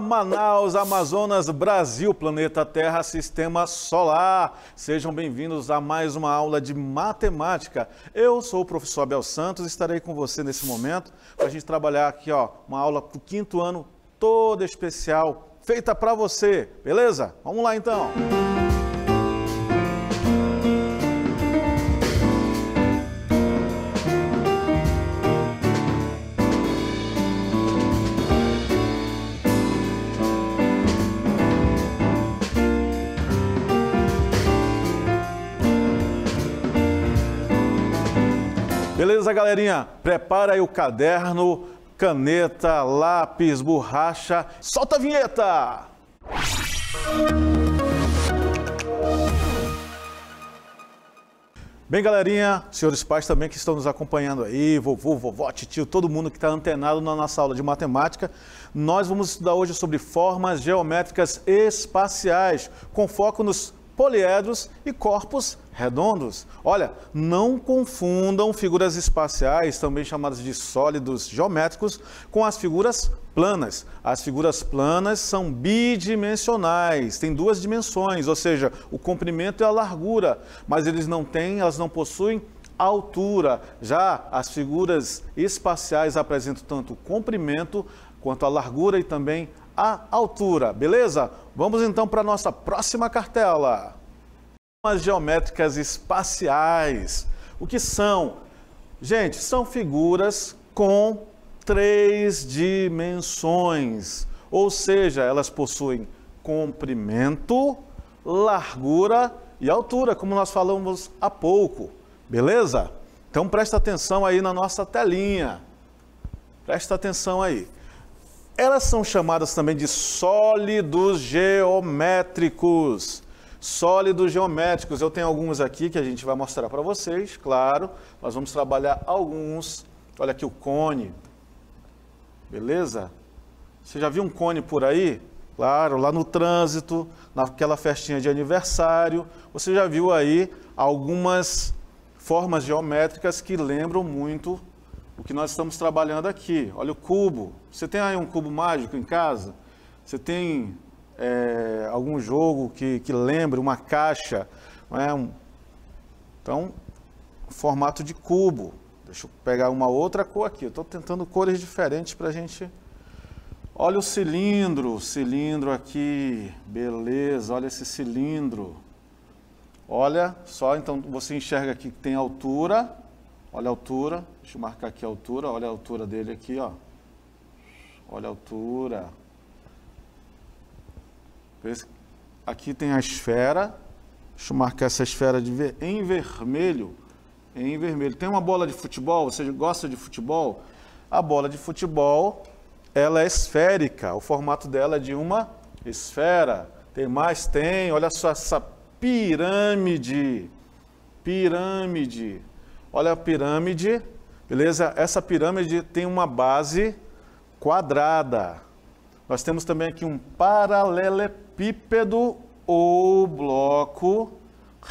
Manaus, Amazonas, Brasil, planeta Terra, sistema solar. Sejam bem-vindos a mais uma aula de matemática. Eu sou o professor Abel Santos, estarei com você nesse momento para a gente trabalhar aqui, ó, uma aula para o quinto ano toda especial, feita para você, beleza? Vamos lá então! Música Beleza, galerinha? Prepara aí o caderno, caneta, lápis, borracha. Solta a vinheta! Bem, galerinha, senhores pais também que estão nos acompanhando aí, vovô, vovó, tio, todo mundo que está antenado na nossa aula de matemática, nós vamos estudar hoje sobre formas geométricas espaciais, com foco nos poliedros e corpos redondos. Olha, não confundam figuras espaciais, também chamadas de sólidos geométricos, com as figuras planas. As figuras planas são bidimensionais, têm duas dimensões, ou seja, o comprimento e a largura, mas eles não têm, elas não possuem altura. Já as figuras espaciais apresentam tanto o comprimento quanto a largura e também a altura, beleza? Vamos então para a nossa próxima cartela. Formas geométricas espaciais. O que são? Gente, são figuras com três dimensões, ou seja, elas possuem comprimento, largura e altura, como nós falamos há pouco, beleza? Então presta atenção aí na nossa telinha. Presta atenção aí. Elas são chamadas também de sólidos geométricos. Sólidos geométricos, eu tenho alguns aqui que a gente vai mostrar para vocês, claro. Nós vamos trabalhar alguns. Olha aqui o cone. Beleza? Você já viu um cone por aí? Claro, lá no trânsito, naquela festinha de aniversário, você já viu aí algumas formas geométricas que lembram muito o que nós estamos trabalhando aqui. Olha o cubo, você tem aí um cubo mágico em casa? Você tem é, algum jogo que, que lembre uma caixa? É? Então, formato de cubo. Deixa eu pegar uma outra cor aqui. Eu estou tentando cores diferentes para a gente... Olha o cilindro, cilindro aqui, beleza, olha esse cilindro. Olha só, então você enxerga aqui que tem altura, olha a altura, deixa eu marcar aqui a altura, olha a altura dele aqui, ó. Olha a altura. Aqui tem a esfera. Deixa eu marcar essa esfera de ver em vermelho. Em vermelho. Tem uma bola de futebol, você gosta de futebol? A bola de futebol, ela é esférica. O formato dela é de uma esfera. Tem mais? Tem. Olha só essa pirâmide. Pirâmide. Olha a pirâmide. Beleza? Essa pirâmide tem uma base quadrada. Nós temos também aqui um paralelepípedo ou bloco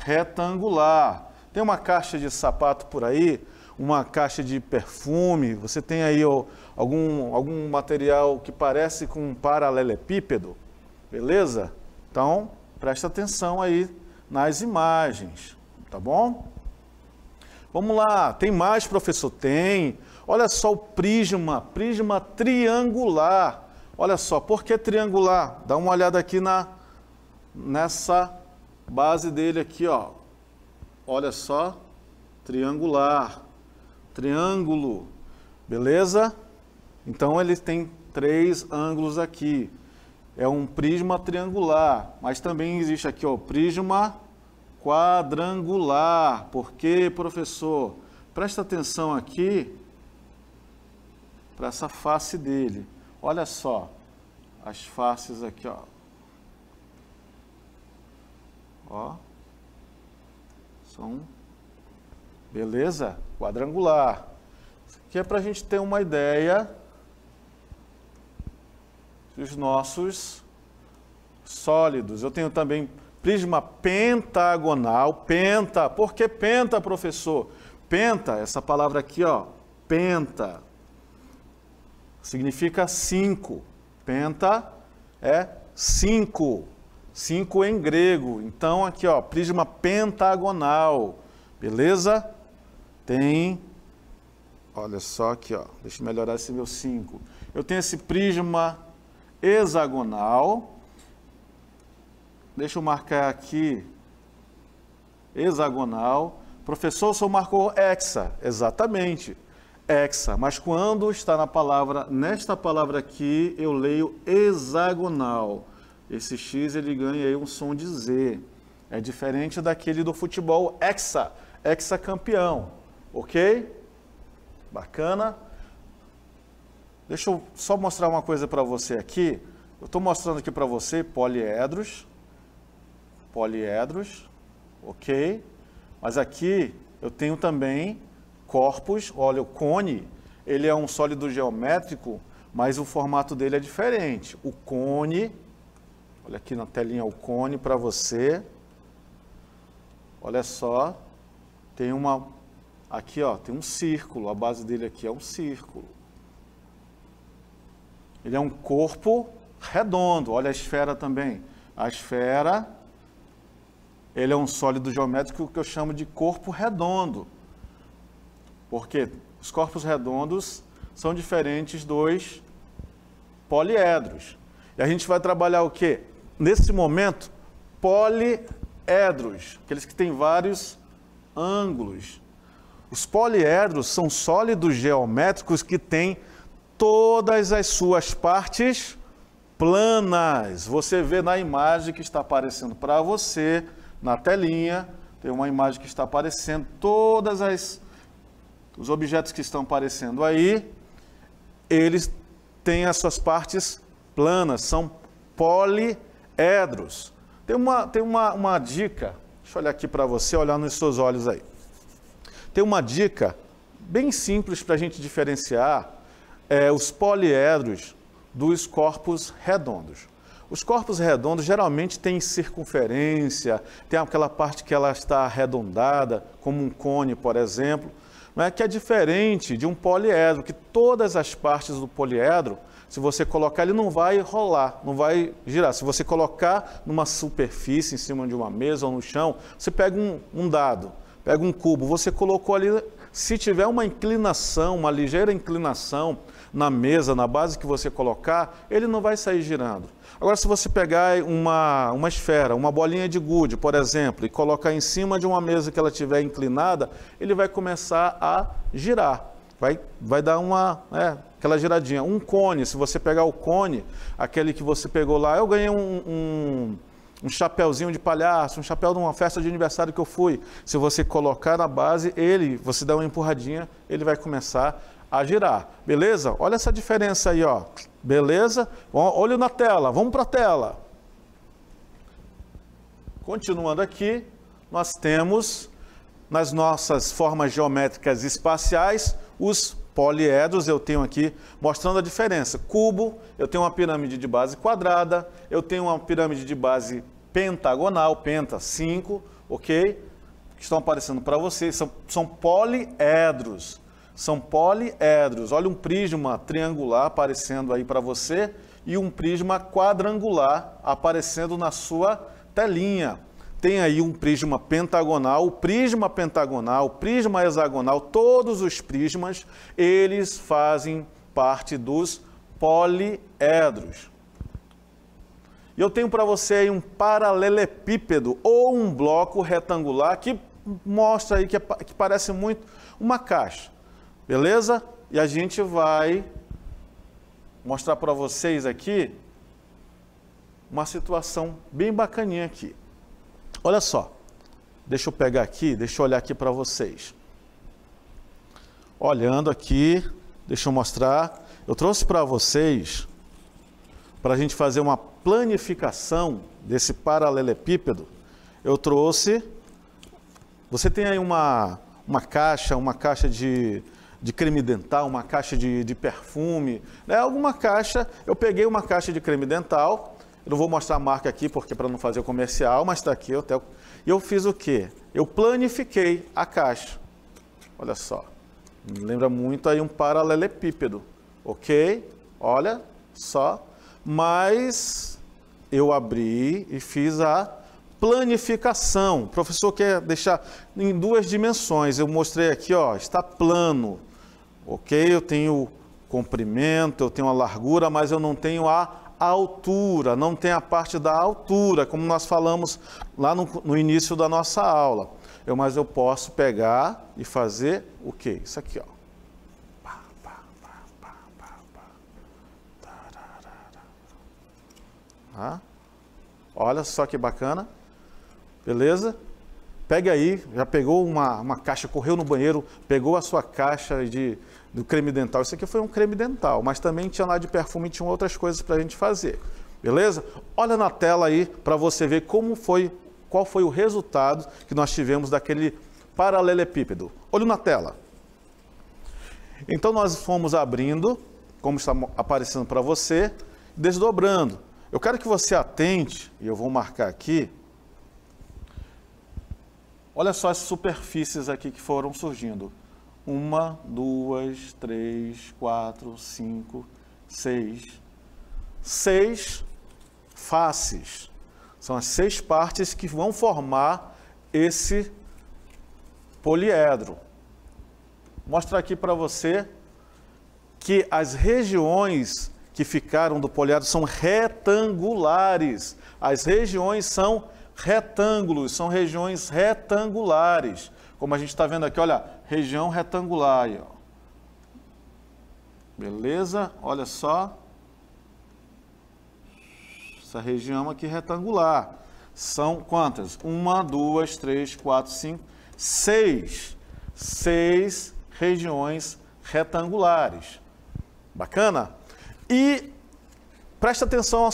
retangular. Tem uma caixa de sapato por aí, uma caixa de perfume, você tem aí ó, algum, algum material que parece com um paralelepípedo, beleza? Então, presta atenção aí nas imagens, tá bom? Vamos lá, tem mais, professor? Tem. Olha só o prisma, prisma triangular. Olha só, por que triangular? Dá uma olhada aqui na nessa base dele aqui, ó. Olha só, triangular, triângulo, beleza? Então ele tem três ângulos aqui. É um prisma triangular, mas também existe aqui, ó, prisma quadrangular. Por quê, professor? Presta atenção aqui para essa face dele. Olha só as faces aqui, ó. Ó. São beleza? Quadrangular. Isso aqui é para a gente ter uma ideia dos nossos sólidos. Eu tenho também prisma pentagonal, penta. Por que penta, professor? Penta, essa palavra aqui, ó, penta significa cinco. Penta é cinco. Cinco em grego. Então, aqui, ó, prisma pentagonal. Beleza? Tem. Olha só aqui, ó. Deixa eu melhorar esse meu cinco. Eu tenho esse prisma hexagonal. Deixa eu marcar aqui. Hexagonal. Professor, o senhor marcou hexa. Exatamente hexa, mas quando está na palavra, nesta palavra aqui, eu leio hexagonal. Esse X ele ganha aí um som de Z. É diferente daquele do futebol hexa, hexacampeão, ok? Bacana? Deixa eu só mostrar uma coisa para você aqui. Eu estou mostrando aqui para você poliedros, poliedros, ok? Mas aqui eu tenho também corpos, olha o cone, ele é um sólido geométrico, mas o formato dele é diferente. O cone, olha aqui na telinha o cone para você. Olha só, tem uma aqui, ó, tem um círculo, a base dele aqui é um círculo. Ele é um corpo redondo. Olha a esfera também. A esfera ele é um sólido geométrico que eu chamo de corpo redondo. Porque os corpos redondos são diferentes dos poliedros. E a gente vai trabalhar o quê? Nesse momento, poliedros, aqueles que têm vários ângulos. Os poliedros são sólidos geométricos que têm todas as suas partes planas. Você vê na imagem que está aparecendo para você, na telinha, tem uma imagem que está aparecendo todas as os objetos que estão aparecendo aí, eles têm as suas partes planas, são poliedros. Tem uma, tem uma, uma dica, deixa eu olhar aqui para você, olhar nos seus olhos aí. Tem uma dica bem simples para a gente diferenciar é, os poliedros dos corpos redondos. Os corpos redondos geralmente têm circunferência, tem aquela parte que ela está arredondada, como um cone, por exemplo é que é diferente de um poliedro, que todas as partes do poliedro, se você colocar, ele não vai rolar, não vai girar. Se você colocar numa superfície, em cima de uma mesa ou no chão, você pega um, um dado, pega um cubo, você colocou ali, se tiver uma inclinação, uma ligeira inclinação na mesa, na base que você colocar, ele não vai sair girando. Agora, se você pegar uma, uma esfera, uma bolinha de gude, por exemplo, e colocar em cima de uma mesa que ela estiver inclinada, ele vai começar a girar. Vai, vai dar uma, é, aquela giradinha. Um cone, se você pegar o cone, aquele que você pegou lá, eu ganhei um, um um chapéuzinho de palhaço, um chapéu de uma festa de aniversário que eu fui. Se você colocar na base, ele, você dá uma empurradinha, ele vai começar a girar. Beleza? Olha essa diferença aí, ó. Beleza? Olho na tela, vamos para a tela. Continuando aqui, nós temos nas nossas formas geométricas espaciais os poliedros, eu tenho aqui mostrando a diferença. Cubo, eu tenho uma pirâmide de base quadrada, eu tenho uma pirâmide de base pentagonal, penta 5, ok? Que estão aparecendo para vocês, são, são poliedros. São poliedros. Olha um prisma triangular aparecendo aí para você e um prisma quadrangular aparecendo na sua telinha. Tem aí um prisma pentagonal, o prisma pentagonal, o prisma hexagonal, todos os prismas, eles fazem parte dos poliedros. E eu tenho para você aí um paralelepípedo ou um bloco retangular que mostra aí que, é que parece muito uma caixa. Beleza? E a gente vai mostrar para vocês aqui uma situação bem bacaninha aqui. Olha só. Deixa eu pegar aqui, deixa eu olhar aqui para vocês. Olhando aqui, deixa eu mostrar. Eu trouxe para vocês, para a gente fazer uma planificação desse paralelepípedo, eu trouxe. Você tem aí uma, uma caixa, uma caixa de, de creme dental, uma caixa de, de perfume, né? alguma caixa. Eu peguei uma caixa de creme dental, eu não vou mostrar a marca aqui porque é para não fazer o comercial, mas está aqui. Eu até... E eu fiz o quê? Eu planifiquei a caixa. Olha só, me lembra muito aí um paralelepípedo, ok? Olha só, mas eu abri e fiz a planificação. O professor quer deixar em duas dimensões. Eu mostrei aqui, ó, está plano ok, eu tenho comprimento, eu tenho a largura, mas eu não tenho a altura, não tem a parte da altura, como nós falamos lá no, no início da nossa aula. Eu, mas eu posso pegar e fazer o quê? Isso aqui, ó. Ah, olha só que bacana. Beleza? Pega aí, já pegou uma, uma caixa, correu no banheiro, pegou a sua caixa de, do creme dental. Isso aqui foi um creme dental, mas também tinha lá de perfume, tinha outras coisas para a gente fazer. Beleza? Olha na tela aí para você ver como foi, qual foi o resultado que nós tivemos daquele paralelepípedo. Olho na tela. Então nós fomos abrindo, como está aparecendo para você, desdobrando. Eu quero que você atente, e eu vou marcar aqui. Olha só as superfícies aqui que foram surgindo. Uma, duas, três, quatro, cinco, seis. Seis faces. São as seis partes que vão formar esse poliedro. Mostrar aqui para você que as regiões que ficaram do poliedro são retangulares. As regiões são retângulos, são regiões retangulares. Como a gente está vendo aqui, olha, região retangular. Aí, ó. Beleza? Olha só. Essa região aqui retangular. São quantas? Uma, duas, três, quatro, cinco, seis. Seis regiões retangulares. Bacana? E presta atenção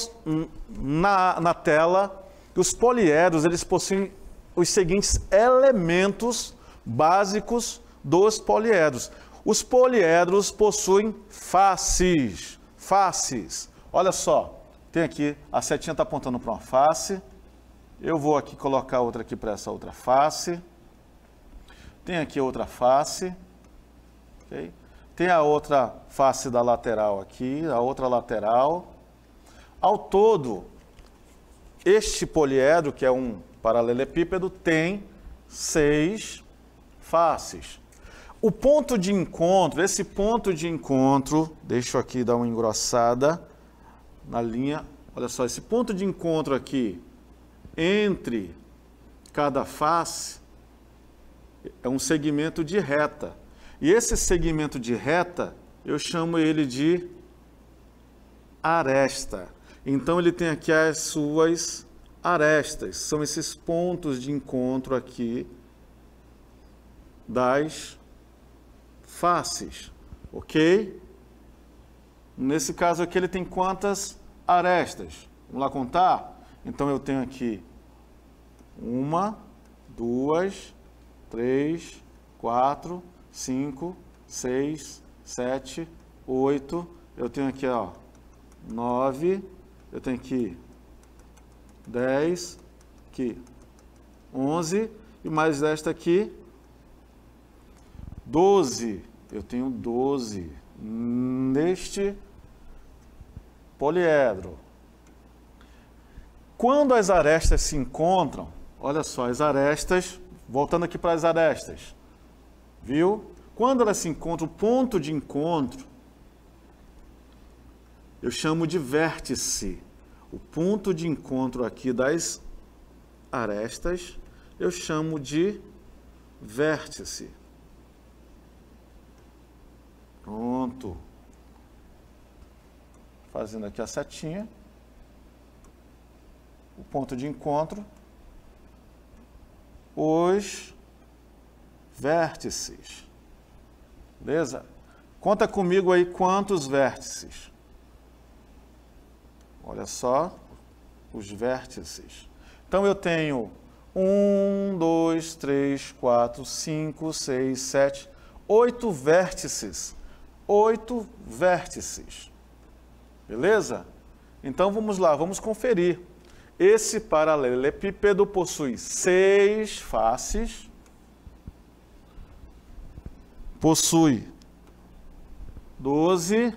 na, na tela os poliedros eles possuem os seguintes elementos básicos dos poliedros. Os poliedros possuem faces. Faces. Olha só, tem aqui, a setinha está apontando para uma face. Eu vou aqui colocar outra aqui para essa outra face. Tem aqui outra face. Okay? Tem a outra face da lateral aqui, a outra lateral. Ao todo, este poliedro, que é um paralelepípedo, tem seis faces. O ponto de encontro, esse ponto de encontro, deixa eu aqui dar uma engrossada na linha. Olha só, esse ponto de encontro aqui entre cada face é um segmento de reta. E esse segmento de reta, eu chamo ele de aresta. Então ele tem aqui as suas arestas, são esses pontos de encontro aqui das faces, ok? Nesse caso aqui ele tem quantas arestas? Vamos lá contar? Então eu tenho aqui uma, duas, três, quatro, cinco, seis, sete, oito. Eu tenho aqui, ó, nove. Eu tenho aqui dez, aqui onze e mais esta aqui doze eu tenho 12 neste poliedro. Quando as arestas se encontram, olha só, as arestas, voltando aqui para as arestas, viu? Quando elas se encontram, o ponto de encontro, eu chamo de vértice. O ponto de encontro aqui das arestas, eu chamo de vértice. Pronto. Fazendo aqui a setinha. O ponto de encontro. Os vértices. Beleza? Conta comigo aí quantos vértices. Olha só os vértices. Então eu tenho 1, 2, 3, 4, 5, 6, 7, 8 vértices oito vértices. Beleza? Então vamos lá, vamos conferir. Esse paralelepípedo possui seis faces, possui doze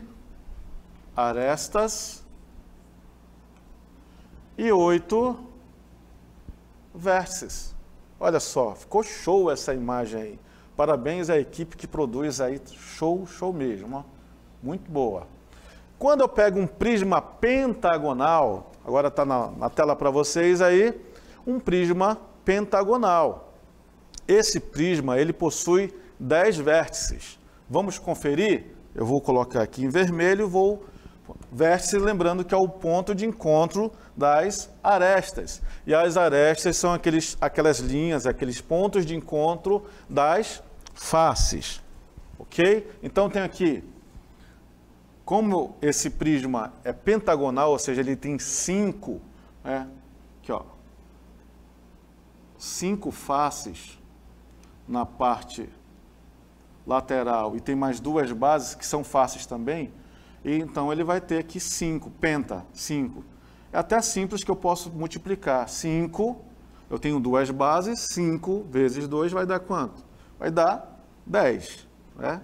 arestas e oito vértices. Olha só, ficou show essa imagem aí. Parabéns à equipe que produz aí show, show mesmo, ó. muito boa. Quando eu pego um prisma pentagonal, agora está na, na tela para vocês aí, um prisma pentagonal. Esse prisma, ele possui 10 vértices. Vamos conferir? Eu vou colocar aqui em vermelho e vou Vértice, lembrando que é o ponto de encontro das arestas. E as arestas são aqueles, aquelas linhas, aqueles pontos de encontro das faces. Ok? Então tem aqui, como esse prisma é pentagonal, ou seja, ele tem cinco, né? aqui ó, cinco faces na parte lateral e tem mais duas bases que são faces também, e então ele vai ter aqui 5, penta, 5. É até simples que eu posso multiplicar. 5, eu tenho duas bases, 5 vezes 2 vai dar quanto? Vai dar 10. Né?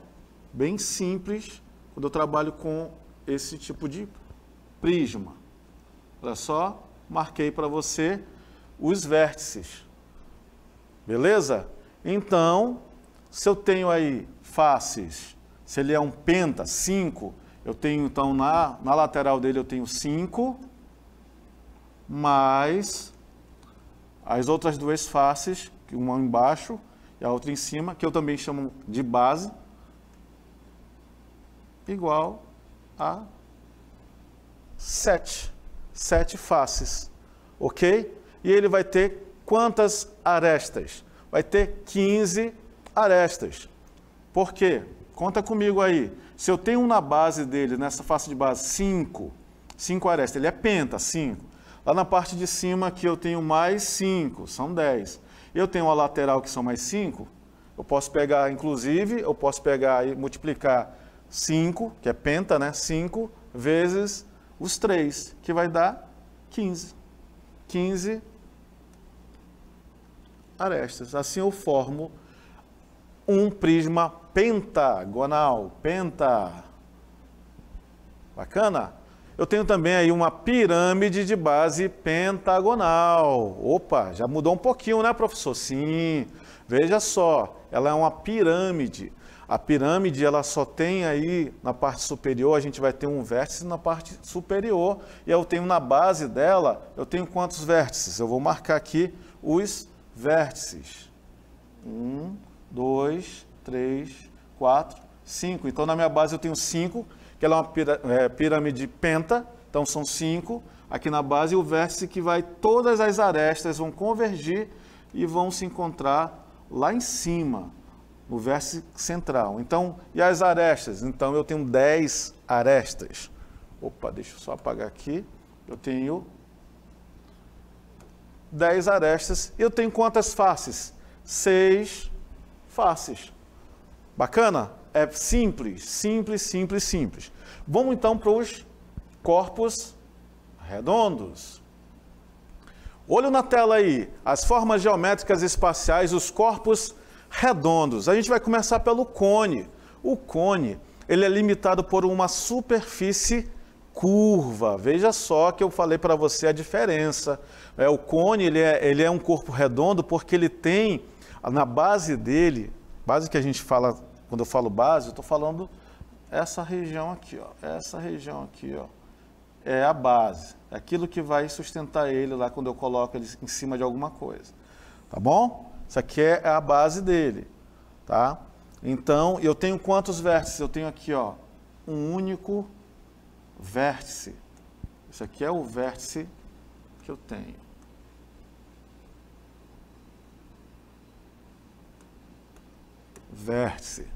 Bem simples quando eu trabalho com esse tipo de prisma. Olha só, marquei para você os vértices. Beleza? Então, se eu tenho aí faces, se ele é um penta, 5, eu tenho, então, na, na lateral dele eu tenho 5, mais as outras duas faces, uma embaixo e a outra em cima, que eu também chamo de base, igual a 7. 7 faces, ok? E ele vai ter quantas arestas? Vai ter 15 arestas. Por quê? Conta comigo aí. Se eu tenho na base dele, nessa face de base, 5, 5 arestas, ele é penta, 5. Lá na parte de cima aqui eu tenho mais 5, são 10. Eu tenho a lateral que são mais 5, eu posso pegar, inclusive, eu posso pegar e multiplicar 5, que é penta, né? 5 vezes os 3, que vai dar 15. 15 arestas. Assim eu formo um prisma pentagonal, penta. Bacana? Eu tenho também aí uma pirâmide de base pentagonal. Opa, já mudou um pouquinho, né, professor? Sim. Veja só, ela é uma pirâmide. A pirâmide, ela só tem aí na parte superior, a gente vai ter um vértice na parte superior. E eu tenho na base dela, eu tenho quantos vértices? Eu vou marcar aqui os vértices. Um, dois, três 3, 4, 5. Então, na minha base eu tenho 5, que ela é uma é, pirâmide penta, então são 5 aqui na base, e o vértice que vai, todas as arestas vão convergir e vão se encontrar lá em cima, no vértice central. Então, e as arestas? Então, eu tenho 10 arestas. Opa, deixa eu só apagar aqui. Eu tenho 10 arestas. E Eu tenho quantas faces? 6 faces. Bacana? É simples, simples, simples, simples. Vamos então para os corpos redondos. Olho na tela aí, as formas geométricas espaciais, os corpos redondos. A gente vai começar pelo cone. O cone, ele é limitado por uma superfície curva. Veja só que eu falei para você a diferença. É, o cone, ele é, ele é um corpo redondo porque ele tem, na base dele, Base que a gente fala, quando eu falo base, eu estou falando essa região aqui, ó, essa região aqui, ó, é a base, é aquilo que vai sustentar ele lá quando eu coloco ele em cima de alguma coisa, tá bom? Isso aqui é, é a base dele, tá? Então, eu tenho quantos vértices? Eu tenho aqui, ó, um único vértice. Isso aqui é o vértice que eu tenho. vértice.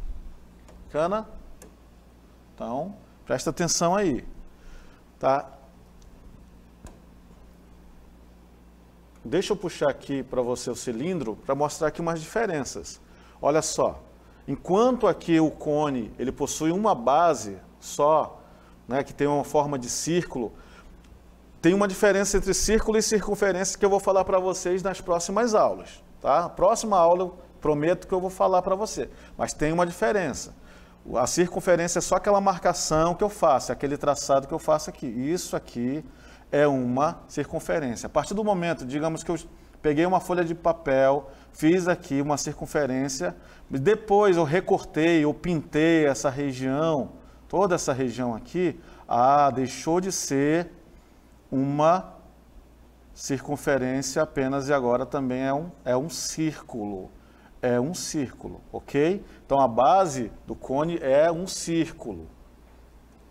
Cana? Então, presta atenção aí. Tá? Deixa eu puxar aqui para você o cilindro para mostrar aqui umas diferenças. Olha só, enquanto aqui o cone ele possui uma base só, né, que tem uma forma de círculo, tem uma diferença entre círculo e circunferência que eu vou falar para vocês nas próximas aulas. Tá? próxima aula Prometo que eu vou falar para você. Mas tem uma diferença. A circunferência é só aquela marcação que eu faço, é aquele traçado que eu faço aqui. Isso aqui é uma circunferência. A partir do momento, digamos que eu peguei uma folha de papel, fiz aqui uma circunferência, depois eu recortei, eu pintei essa região, toda essa região aqui, ah, deixou de ser uma circunferência apenas e agora também é um, é um círculo é um círculo, ok? Então a base do cone é um círculo.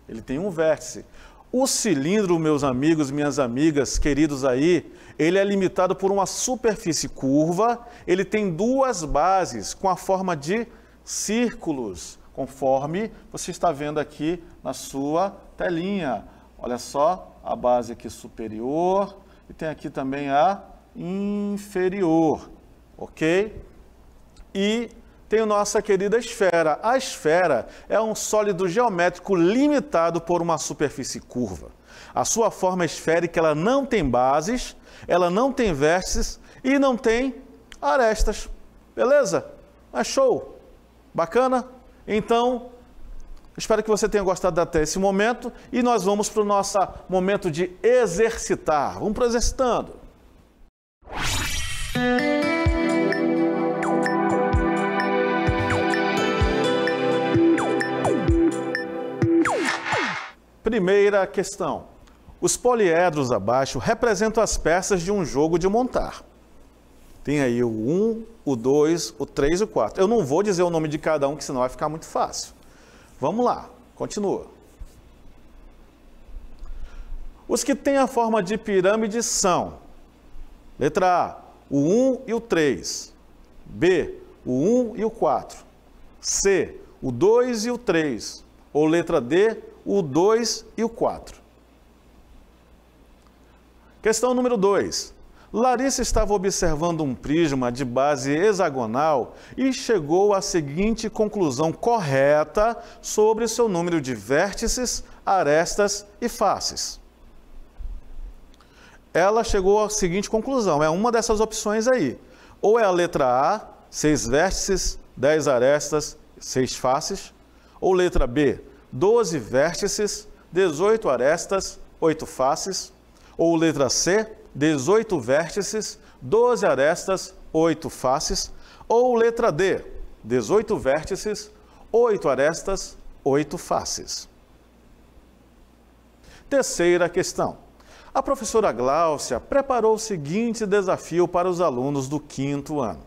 Ele tem um vértice. O cilindro, meus amigos, minhas amigas, queridos aí, ele é limitado por uma superfície curva, ele tem duas bases com a forma de círculos, conforme você está vendo aqui na sua telinha. Olha só, a base aqui superior e tem aqui também a inferior, ok? e tem nossa querida esfera. A esfera é um sólido geométrico limitado por uma superfície curva. A sua forma esférica ela não tem bases, ela não tem vértices e não tem arestas. Beleza? É show? Bacana? Então, espero que você tenha gostado até esse momento e nós vamos para o nosso momento de exercitar. Vamos para exercitando. Música Primeira questão. Os poliedros abaixo representam as peças de um jogo de montar. Tem aí o 1, o 2, o 3 e o 4. Eu não vou dizer o nome de cada um, que senão vai ficar muito fácil. Vamos lá, continua. Os que têm a forma de pirâmide são: letra A, o 1 e o 3. B, o 1 e o 4. C, o 2 e o 3. Ou letra D, o 2 e o 4. Questão número 2. Larissa estava observando um prisma de base hexagonal e chegou à seguinte conclusão correta sobre seu número de vértices, arestas e faces. Ela chegou à seguinte conclusão: é uma dessas opções aí. Ou é a letra A, seis vértices, dez arestas, seis faces, ou letra B, 12 vértices, 18 arestas, 8 faces, ou letra C, 18 vértices, 12 arestas, 8 faces, ou letra D, 18 vértices, 8 arestas, 8 faces. Terceira questão. A professora Gláucia preparou o seguinte desafio para os alunos do quinto ano.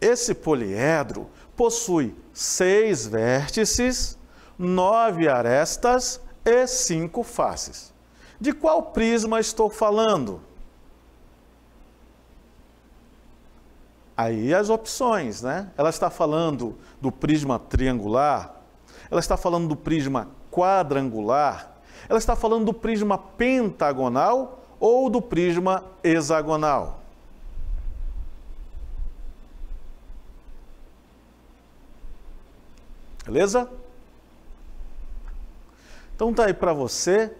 Esse poliedro possui seis vértices nove arestas e cinco faces. De qual prisma estou falando? Aí as opções, né? Ela está falando do prisma triangular, ela está falando do prisma quadrangular, ela está falando do prisma pentagonal ou do prisma hexagonal. Beleza? Então tá aí para você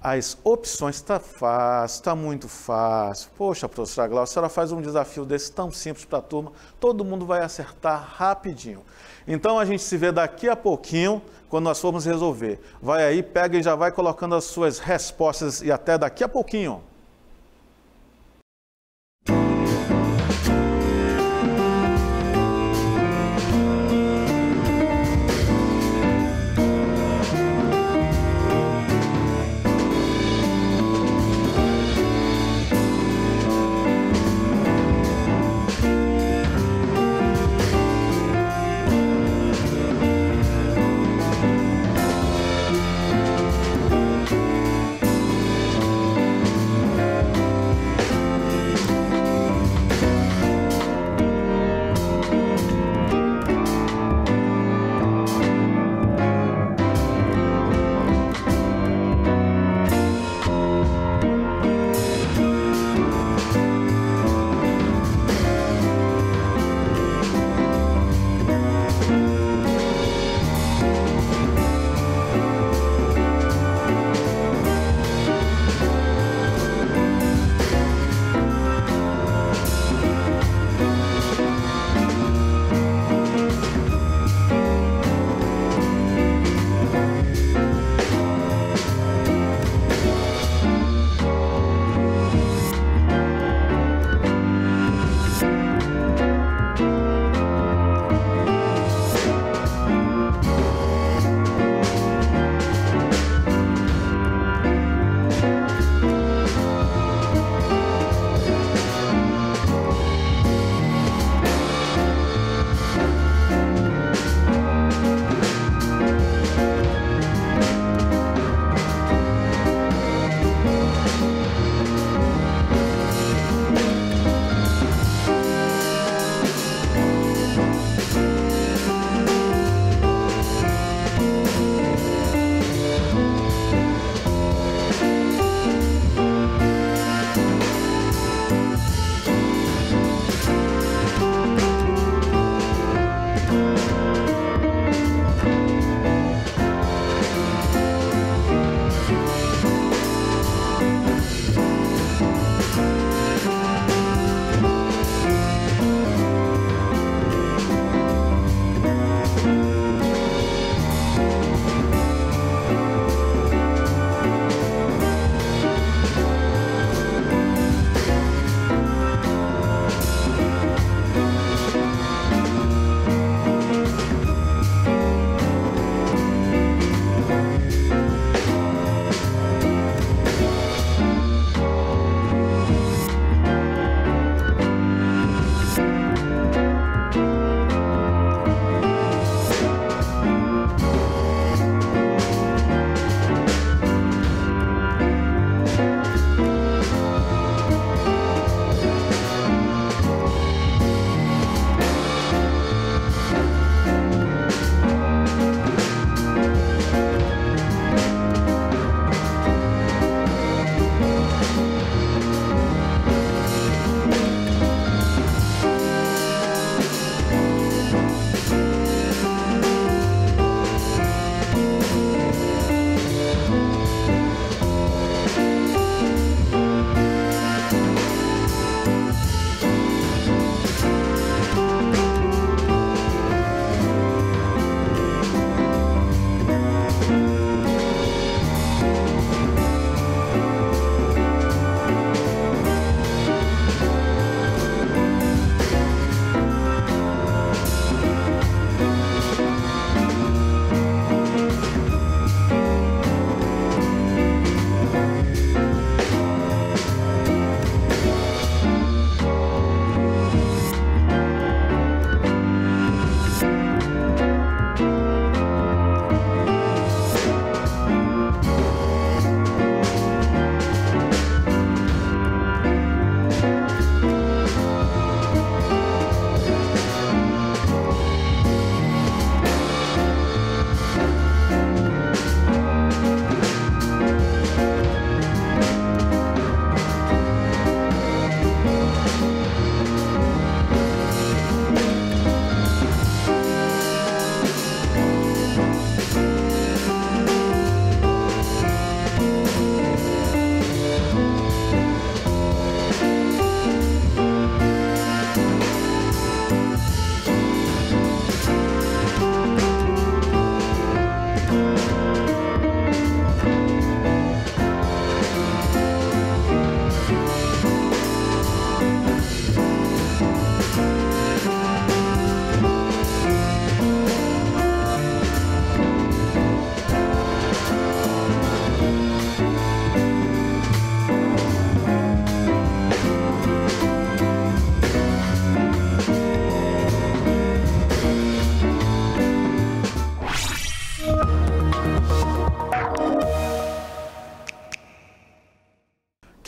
as opções. Está fácil, está muito fácil. Poxa, professora Glaucia, a senhora faz um desafio desse tão simples para a turma, todo mundo vai acertar rapidinho. Então a gente se vê daqui a pouquinho, quando nós formos resolver. Vai aí, pega e já vai colocando as suas respostas e até daqui a pouquinho.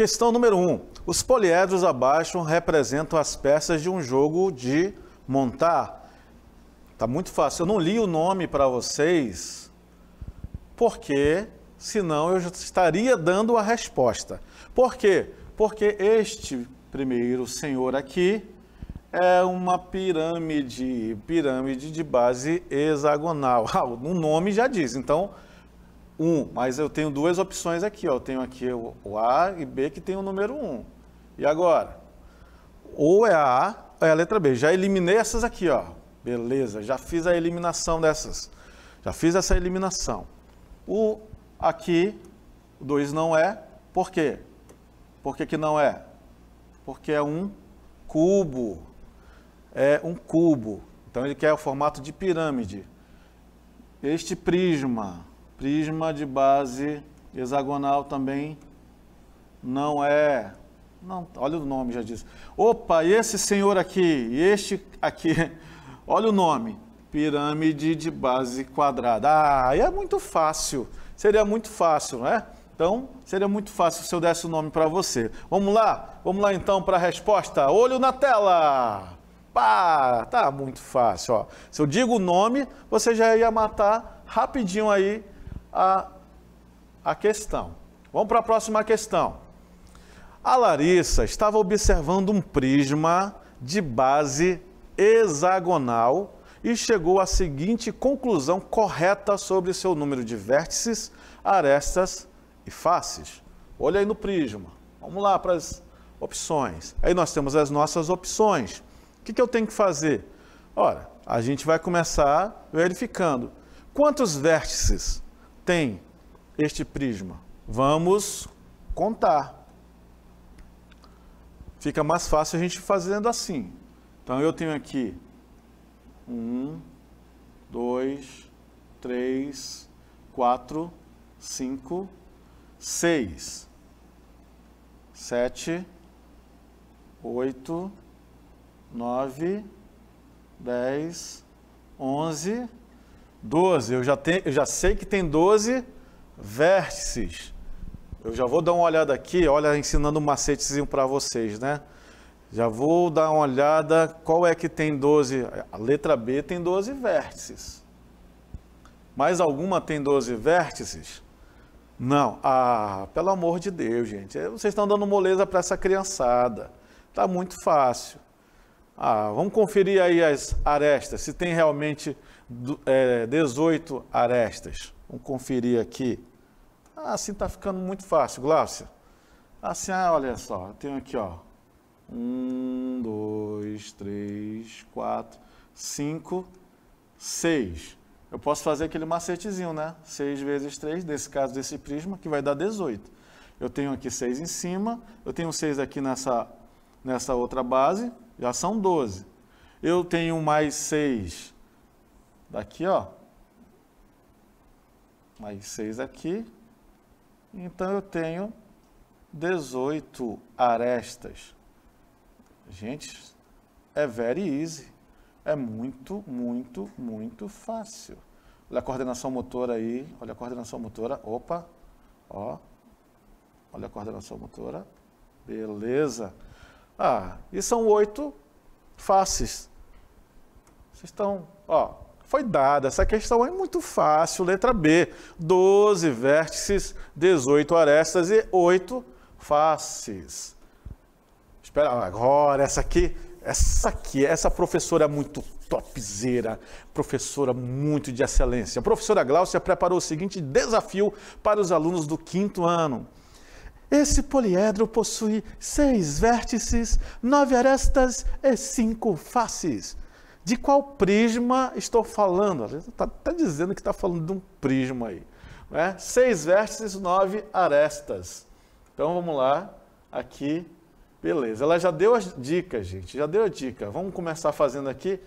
Questão número 1. Um, os poliedros abaixo representam as peças de um jogo de montar. Tá muito fácil. Eu não li o nome para vocês, porque senão eu já estaria dando a resposta. Por quê? Porque este primeiro senhor aqui é uma pirâmide, pirâmide de base hexagonal. Ah, o nome já diz. Então, 1, mas eu tenho duas opções aqui. Ó. Eu tenho aqui o A e B que tem o número 1. E agora? Ou é a A ou é a letra B. Já eliminei essas aqui, ó. Beleza, já fiz a eliminação dessas. Já fiz essa eliminação. O aqui, 2 não é. Por quê? Por que, que não é? Porque é um cubo. É um cubo. Então ele quer o formato de pirâmide. Este prisma Prisma de base hexagonal também não é. Não, olha o nome, já disse. Opa, esse senhor aqui, este aqui, olha o nome. Pirâmide de base quadrada. Ah, é muito fácil. Seria muito fácil, né? Então, seria muito fácil se eu desse o nome para você. Vamos lá? Vamos lá então para a resposta. Olho na tela. Pá, tá muito fácil, ó. Se eu digo o nome, você já ia matar rapidinho aí a, a questão. Vamos para a próxima questão. A Larissa estava observando um prisma de base hexagonal e chegou à seguinte conclusão correta sobre seu número de vértices, arestas e faces. Olha aí no prisma. Vamos lá para as opções. Aí nós temos as nossas opções. O que, que eu tenho que fazer? Ora, a gente vai começar verificando quantos vértices tem este prisma? Vamos contar. Fica mais fácil a gente fazendo assim. Então, eu tenho aqui um, dois, três, quatro, cinco, seis, sete, oito, nove, dez, onze. 12, eu já, tenho, eu já sei que tem 12 vértices. Eu já vou dar uma olhada aqui, olha, ensinando um macetezinho para vocês, né? Já vou dar uma olhada, qual é que tem 12? A letra B tem 12 vértices. Mais alguma tem 12 vértices? Não. Ah, pelo amor de Deus, gente. É, vocês estão dando moleza para essa criançada. Tá muito fácil. Ah, vamos conferir aí as arestas, se tem realmente 18 é, arestas. Vamos conferir aqui. Ah, assim está ficando muito fácil, Glaucia. Assim, ah, olha só, eu tenho aqui, ó. Um, dois, três, quatro, cinco, seis. Eu posso fazer aquele macetezinho, né? Seis vezes três, nesse caso desse prisma, que vai dar 18. Eu tenho aqui seis em cima, eu tenho seis aqui nessa, nessa outra base, já são 12. Eu tenho mais seis daqui, ó, mais 6 aqui. Então, eu tenho 18 arestas. Gente, é very easy. É muito, muito, muito fácil. Olha a coordenação motora aí. Olha a coordenação motora. Opa, ó. Olha a coordenação motora. Beleza. Ah, e são oito faces. Vocês estão, ó, foi dada. Essa questão é muito fácil. Letra B: 12 vértices, 18 arestas e 8 faces. Espera, agora essa aqui, essa aqui, essa professora é muito topzeira, professora muito de excelência. A professora Gláucia preparou o seguinte desafio para os alunos do quinto ano. Esse poliedro possui seis vértices, nove arestas e cinco faces. De qual prisma estou falando? está tá dizendo que está falando de um prisma aí. Né? Seis vértices, nove arestas. Então vamos lá, aqui, beleza. Ela já deu as dicas, gente, já deu a dica. Vamos começar fazendo aqui.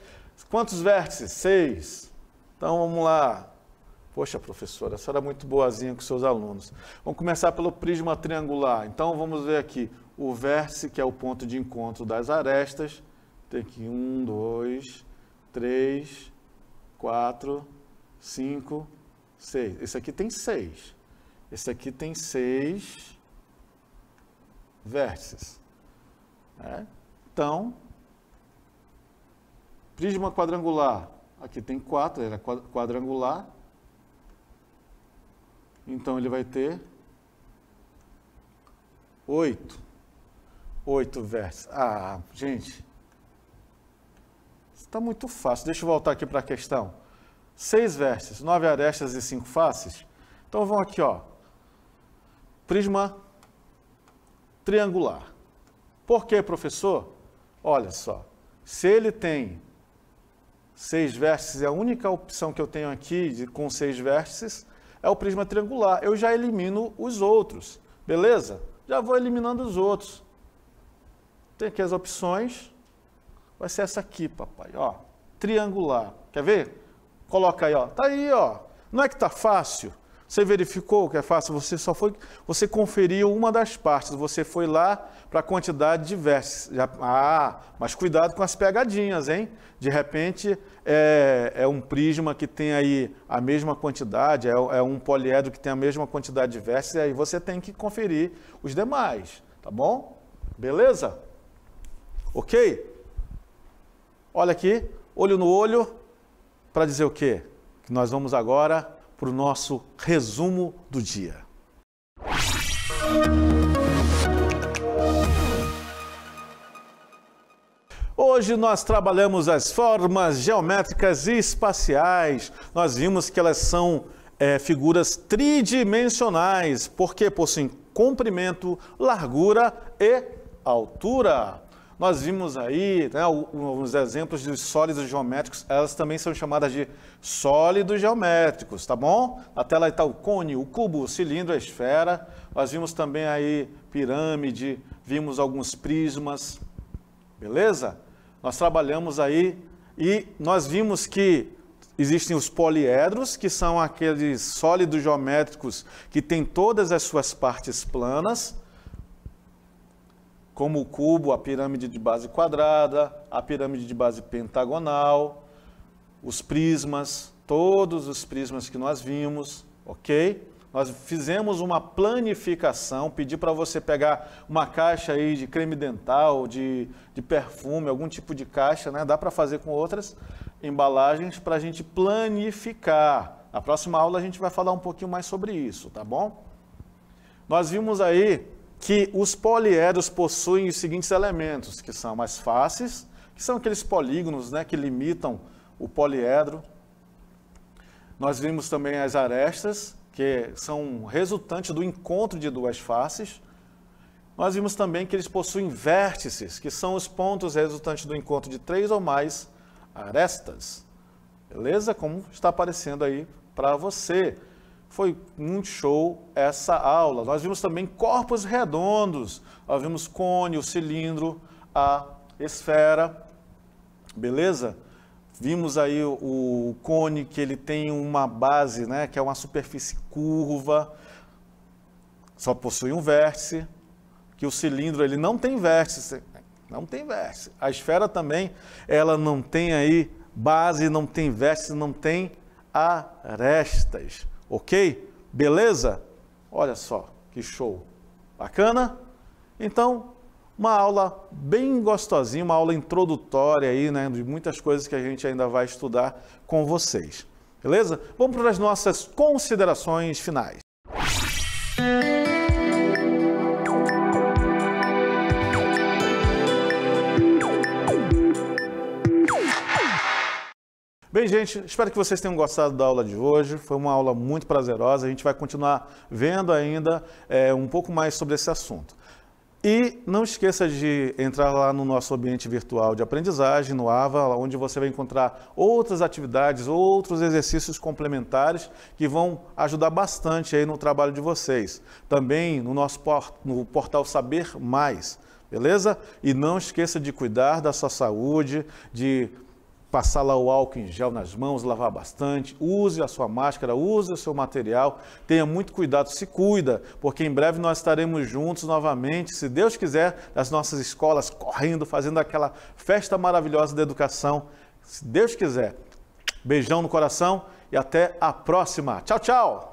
Quantos vértices? Seis. Então vamos lá. Poxa, professora, a senhora é muito boazinha com seus alunos. Vamos começar pelo prisma triangular. Então vamos ver aqui o vértice, que é o ponto de encontro das arestas. Tem aqui um, dois, 3, 4, 5, 6. Esse aqui tem 6. Esse aqui tem 6 vértices. Né? Então, prisma quadrangular. Aqui tem 4, era quadrangular. Então, ele vai ter 8. 8 vértices. Ah, gente, Está muito fácil. Deixa eu voltar aqui para a questão. Seis vértices, nove arestas e cinco faces. Então vamos aqui, ó. Prisma triangular. Por que, professor? Olha só. Se ele tem seis vértices, é a única opção que eu tenho aqui de, com seis vértices é o prisma triangular. Eu já elimino os outros, beleza? Já vou eliminando os outros. Tem aqui as opções vai ser essa aqui, papai, ó, triangular. Quer ver? Coloca aí, ó. Tá aí, ó. Não é que tá fácil? Você verificou que é fácil? Você só foi, você conferiu uma das partes, você foi lá para a quantidade de vértices. Ah, mas cuidado com as pegadinhas, hein? De repente é, é um prisma que tem aí a mesma quantidade, é, é um poliedro que tem a mesma quantidade de vértices, e aí você tem que conferir os demais, tá bom? Beleza? Ok? Olha aqui, olho no olho, para dizer o quê? Que nós vamos agora para o nosso resumo do dia. Hoje nós trabalhamos as formas geométricas e espaciais. Nós vimos que elas são é, figuras tridimensionais, porque possuem comprimento, largura e altura. Nós vimos aí né, os exemplos dos sólidos geométricos, elas também são chamadas de sólidos geométricos, tá bom? Na tela está o cone, o cubo, o cilindro, a esfera. Nós vimos também aí pirâmide, vimos alguns prismas, beleza? Nós trabalhamos aí e nós vimos que Existem os poliedros, que são aqueles sólidos geométricos que têm todas as suas partes planas como o cubo, a pirâmide de base quadrada, a pirâmide de base pentagonal, os prismas, todos os prismas que nós vimos, ok? Nós fizemos uma planificação, pedi para você pegar uma caixa aí de creme dental, de, de perfume, algum tipo de caixa, né? Dá para fazer com outras embalagens para a gente planificar. Na próxima aula a gente vai falar um pouquinho mais sobre isso, tá bom? Nós vimos aí que os poliedros possuem os seguintes elementos, que são as faces, que são aqueles polígonos né, que limitam o poliedro. Nós vimos também as arestas, que são resultantes do encontro de duas faces. Nós vimos também que eles possuem vértices, que são os pontos resultantes do encontro de três ou mais arestas. Beleza? Como está aparecendo aí para você. Foi muito show essa aula. Nós vimos também corpos redondos. Nós vimos cone, o cilindro, a esfera. Beleza? Vimos aí o, o cone que ele tem uma base, né, que é uma superfície curva, só possui um vértice, que o cilindro ele não tem vértice, não tem vértice. A esfera também, ela não tem aí base, não tem vértice, não tem arestas. Ok? Beleza? Olha só, que show. Bacana? Então, uma aula bem gostosinha, uma aula introdutória aí, né, de muitas coisas que a gente ainda vai estudar com vocês. Beleza? Vamos para as nossas considerações finais. Bem, gente, espero que vocês tenham gostado da aula de hoje. Foi uma aula muito prazerosa. A gente vai continuar vendo ainda é, um pouco mais sobre esse assunto. E não esqueça de entrar lá no nosso ambiente virtual de aprendizagem, no AVA, onde você vai encontrar outras atividades, outros exercícios complementares que vão ajudar bastante aí no trabalho de vocês. Também no nosso port no portal Saber Mais, beleza? E não esqueça de cuidar da sua saúde, de passar lá o álcool em gel nas mãos, lavar bastante, use a sua máscara, use o seu material, tenha muito cuidado, se cuida, porque em breve nós estaremos juntos novamente, se Deus quiser, nas nossas escolas, correndo, fazendo aquela festa maravilhosa da educação, se Deus quiser. Beijão no coração e até a próxima. Tchau, tchau!